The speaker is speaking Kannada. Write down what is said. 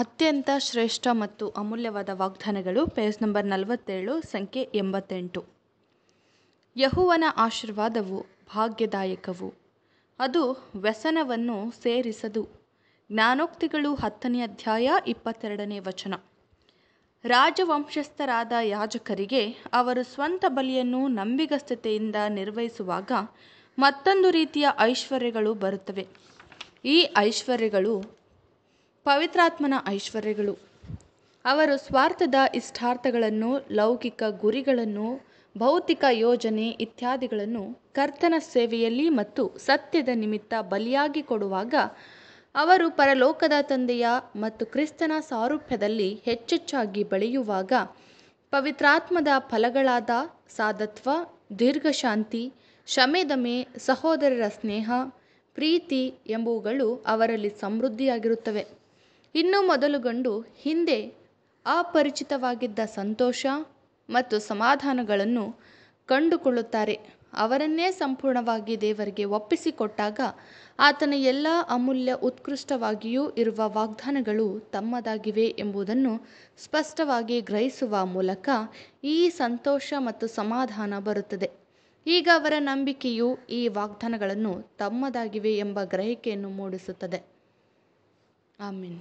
ಅತ್ಯಂತ ಶ್ರೇಷ್ಠ ಮತ್ತು ಅಮೂಲ್ಯವಾದ ವಾಗ್ದಾನಗಳು ಪೇಜ್ ನಂಬರ್ ನಲವತ್ತೇಳು ಸಂಖ್ಯೆ ಎಂಬತ್ತೆಂಟು ಯಹುವನ ಆಶೀರ್ವಾದವು ಭಾಗ್ಯದಾಯಕವು ಅದು ವ್ಯಸನವನ್ನು ಸೇರಿಸದು ಜ್ಞಾನೋಕ್ತಿಗಳು ಹತ್ತನೇ ಅಧ್ಯಾಯ ಇಪ್ಪತ್ತೆರಡನೇ ವಚನ ರಾಜವಂಶಸ್ಥರಾದ ಯಾಜಕರಿಗೆ ಅವರು ಸ್ವಂತ ಬಲಿಯನ್ನು ನಂಬಿಗಸ್ತತೆಯಿಂದ ನಿರ್ವಹಿಸುವಾಗ ಮತ್ತೊಂದು ರೀತಿಯ ಐಶ್ವರ್ಯಗಳು ಬರುತ್ತವೆ ಈ ಐಶ್ವರ್ಯಗಳು ಪವಿತ್ರಾತ್ಮನ ಐಶ್ವರ್ಯಗಳು ಅವರು ಸ್ವಾರ್ಥದ ಇಷ್ಟಾರ್ಥಗಳನ್ನು ಲೌಕಿಕ ಗುರಿಗಳನ್ನು ಭೌತಿಕ ಯೋಜನೆ ಇತ್ಯಾದಿಗಳನ್ನು ಕರ್ತನ ಸೇವೆಯಲ್ಲಿ ಮತ್ತು ಸತ್ಯದ ನಿಮಿತ್ತ ಬಲಿಯಾಗಿ ಕೊಡುವಾಗ ಅವರು ಪರಲೋಕದ ತಂದೆಯ ಮತ್ತು ಕ್ರಿಸ್ತನ ಸಾರೂಪ್ಯದಲ್ಲಿ ಹೆಚ್ಚೆಚ್ಚಾಗಿ ಬೆಳೆಯುವಾಗ ಪವಿತ್ರಾತ್ಮದ ಫಲಗಳಾದ ಸಾಧತ್ವ ದೀರ್ಘಶಾಂತಿ ಶಮೆದಮೆ ಸಹೋದರರ ಸ್ನೇಹ ಪ್ರೀತಿ ಎಂಬುವುಗಳು ಅವರಲ್ಲಿ ಸಮೃದ್ಧಿಯಾಗಿರುತ್ತವೆ ಇನ್ನು ಮೊದಲುಗೊಂಡು ಹಿಂದೆ ಅಪರಿಚಿತವಾಗಿದ್ದ ಸಂತೋಷ ಮತ್ತು ಸಮಾಧಾನಗಳನ್ನು ಕಂಡುಕೊಳ್ಳುತ್ತಾರೆ ಅವರನ್ನೇ ಸಂಪೂರ್ಣವಾಗಿ ದೇವರಿಗೆ ಒಪ್ಪಿಸಿಕೊಟ್ಟಾಗ ಆತನ ಎಲ್ಲ ಅಮೂಲ್ಯ ಉತ್ಕೃಷ್ಟವಾಗಿಯೂ ಇರುವ ವಾಗ್ದಾನಗಳು ತಮ್ಮದಾಗಿವೆ ಎಂಬುದನ್ನು ಸ್ಪಷ್ಟವಾಗಿ ಗ್ರಹಿಸುವ ಮೂಲಕ ಈ ಸಂತೋಷ ಮತ್ತು ಸಮಾಧಾನ ಬರುತ್ತದೆ ಈಗ ಅವರ ನಂಬಿಕೆಯು ಈ ವಾಗ್ದಾನಗಳನ್ನು ತಮ್ಮದಾಗಿವೆ ಎಂಬ ಗ್ರಹಿಕೆಯನ್ನು ಮೂಡಿಸುತ್ತದೆ Amin.